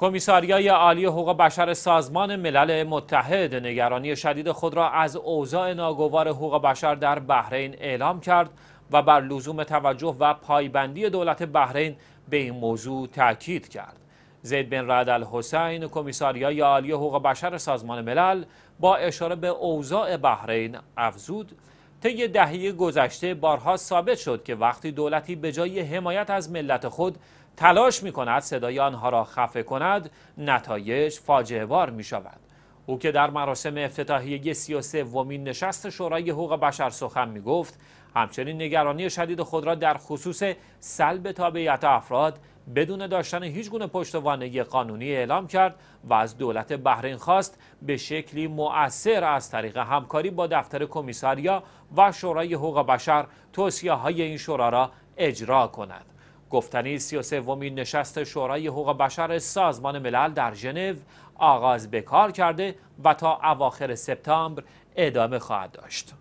کمیساریای عالی حقوق بشر سازمان ملل متحد نگرانی شدید خود را از اوضاع ناگوار حقوق بشر در بحرین اعلام کرد و بر لزوم توجه و پایبندی دولت بحرین به این موضوع تاکید کرد. زید بن رعد الحسین کمیساریای عالی حقوق بشر سازمان ملل با اشاره به اوضاع بحرین افزود طی دهه گذشته بارها ثابت شد که وقتی دولتی به جای حمایت از ملت خود تلاش می کند صدای آنها را خفه کند نتایج فاجعه بار می شود او که در مراسم افتتاحیه 33 ومین نشست شورای حقوق بشر سخن می گفت همچنین نگرانی شدید خود را در خصوص سلب تابعیت افراد بدون داشتن هیچ گونه پشتوانه قانونی اعلام کرد و از دولت بحرین خواست به شکلی مؤثر از طریق همکاری با دفتر کمیساریا و شورای حقوق بشر توصیه های این شورا را اجرا کند. گفتنی 33 ومین نشست شورای حقوق بشر سازمان ملل در ژنو آغاز به کار کرده و تا اواخر سپتامبر ادامه خواهد داشت.